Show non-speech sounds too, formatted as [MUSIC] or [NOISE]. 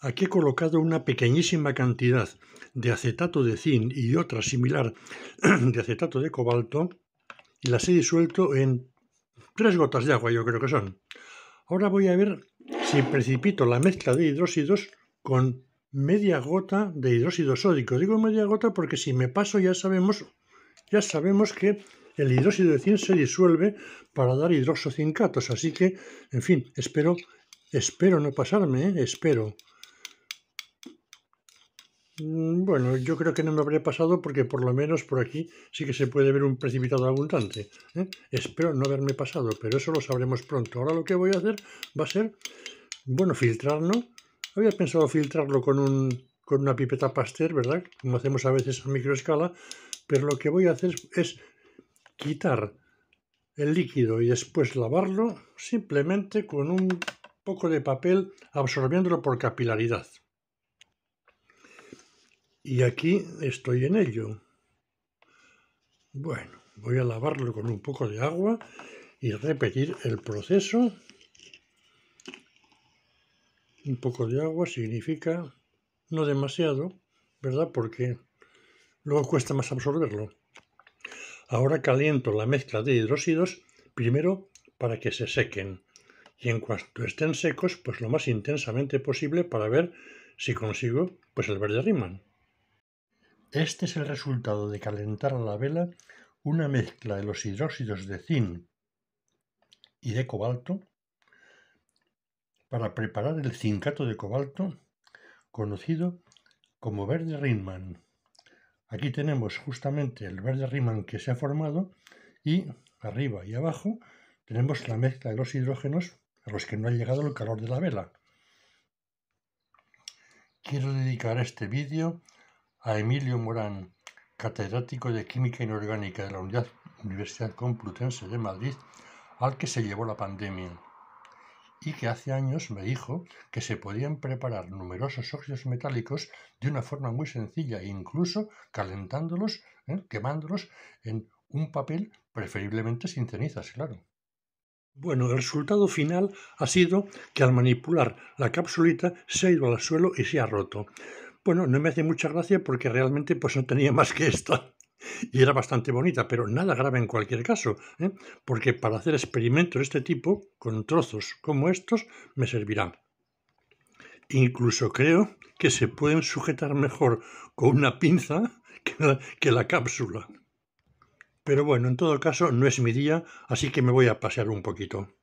Aquí he colocado una pequeñísima cantidad de acetato de zinc y otra similar [CLEARS THROAT] de acetato de cobalto y las he disuelto en tres gotas de agua, yo creo que son. Ahora voy a ver si precipito la mezcla de hidróxidos con media gota de hidróxido sódico. Digo media gota porque si me paso ya sabemos, ya sabemos que el hidróxido de zinc se disuelve para dar hidroxocincatos. Así que, en fin, espero, espero no pasarme, ¿eh? espero. Mm, bueno, yo creo que no me habría pasado porque por lo menos por aquí sí que se puede ver un precipitado abundante. ¿eh? Espero no haberme pasado, pero eso lo sabremos pronto. Ahora lo que voy a hacer va a ser, bueno, filtrarlo. Había pensado filtrarlo con, un, con una pipeta Pasteur, ¿verdad? Como hacemos a veces a microescala, pero lo que voy a hacer es quitar el líquido y después lavarlo simplemente con un poco de papel absorbiéndolo por capilaridad. Y aquí estoy en ello. Bueno, voy a lavarlo con un poco de agua y repetir el proceso. Un poco de agua significa no demasiado, ¿verdad? Porque luego cuesta más absorberlo. Ahora caliento la mezcla de hidróxidos primero para que se sequen y en cuanto estén secos, pues lo más intensamente posible para ver si consigo pues el verde Riemann. Este es el resultado de calentar a la vela una mezcla de los hidróxidos de zinc y de cobalto para preparar el zincato de cobalto conocido como verde Riemann. Aquí tenemos justamente el verde Riemann que se ha formado y arriba y abajo tenemos la mezcla de los hidrógenos a los que no ha llegado el calor de la vela. Quiero dedicar este vídeo a Emilio Morán, catedrático de Química Inorgánica de la Universidad Complutense de Madrid, al que se llevó la pandemia, y que hace años me dijo que se podían preparar numerosos óxidos metálicos de una forma muy sencilla, incluso calentándolos, ¿eh? quemándolos en un papel, preferiblemente sin cenizas, claro. Bueno, el resultado final ha sido que al manipular la capsulita se ha ido al suelo y se ha roto. Bueno, no me hace mucha gracia porque realmente pues no tenía más que esta [LAUGHS] y era bastante bonita, pero nada grave en cualquier caso, ¿eh? porque para hacer experimentos de este tipo, con trozos como estos, me servirán. Incluso creo que se pueden sujetar mejor con una pinza [LAUGHS] que que la cápsula. Pero bueno, en todo caso no es mi día, así que me voy a pasear un poquito.